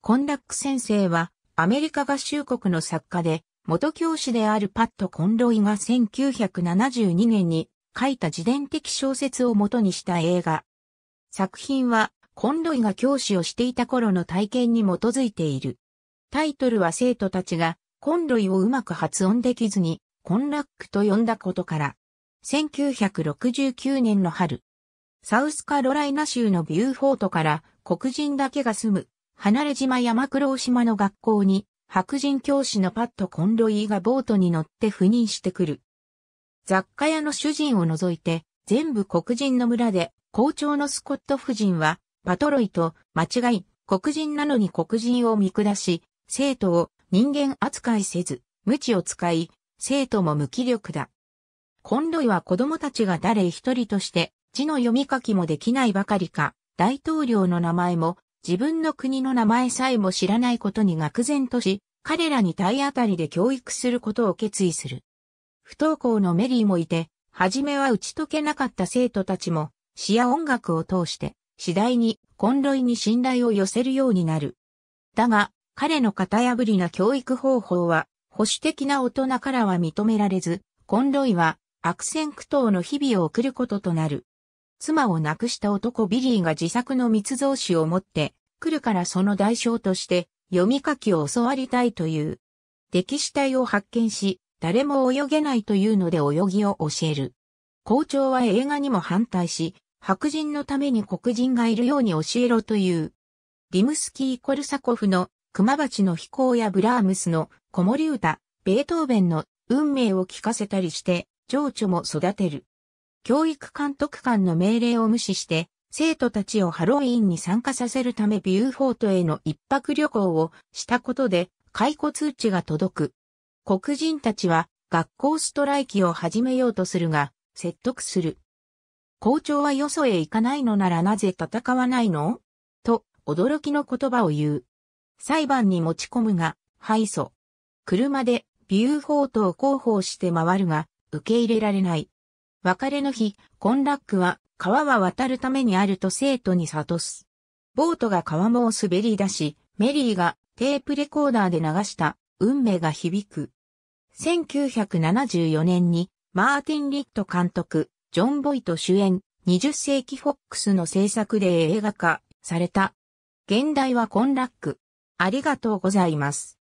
コンラック先生は、アメリカ合衆国の作家で、元教師であるパット・コンロイが1972年に書いた自伝的小説を元にした映画。作品は、コンロイが教師をしていた頃の体験に基づいている。タイトルは生徒たちが、コンロイをうまく発音できずに、コンラックと呼んだことから、1969年の春、サウスカロライナ州のビューフォートから黒人だけが住む離れ島山黒島の学校に、白人教師のパット・コンロイーがボートに乗って赴任してくる。雑貨屋の主人を除いて、全部黒人の村で、校長のスコット夫人は、パトロイと間違い、黒人なのに黒人を見下し、生徒を人間扱いせず、無知を使い、生徒も無気力だ。コンロイは子供たちが誰一人として、字の読み書きもできないばかりか、大統領の名前も自分の国の名前さえも知らないことに愕然とし、彼らに体当たりで教育することを決意する。不登校のメリーもいて、初めは打ち解けなかった生徒たちも、詩や音楽を通して、次第に、コンロイに信頼を寄せるようになる。だが、彼の型破りな教育方法は、保守的な大人からは認められず、コンロイは悪戦苦闘の日々を送ることとなる。妻を亡くした男ビリーが自作の密造紙を持って、来るからその代償として読み書きを教わりたいという。歴史体を発見し、誰も泳げないというので泳ぎを教える。校長は映画にも反対し、白人のために黒人がいるように教えろという。リムスキー・コルサコフの熊鉢の飛行やブラームスの子守歌、ベートーベンの運命を聞かせたりして、情緒も育てる。教育監督官の命令を無視して、生徒たちをハロウィンに参加させるためビューフォートへの一泊旅行をしたことで解雇通知が届く。黒人たちは学校ストライキを始めようとするが、説得する。校長はよそへ行かないのならなぜ戦わないのと、驚きの言葉を言う。裁判に持ち込むが、敗訴。車でビューフォートを広報して回るが、受け入れられない。別れの日、コンラックは川は渡るためにあると生徒に悟す。ボートが川もを滑り出し、メリーがテープレコーダーで流した運命が響く。1974年にマーティン・リット監督、ジョン・ボイト主演、20世紀フォックスの制作で映画化された。現代はコンラック。ありがとうございます。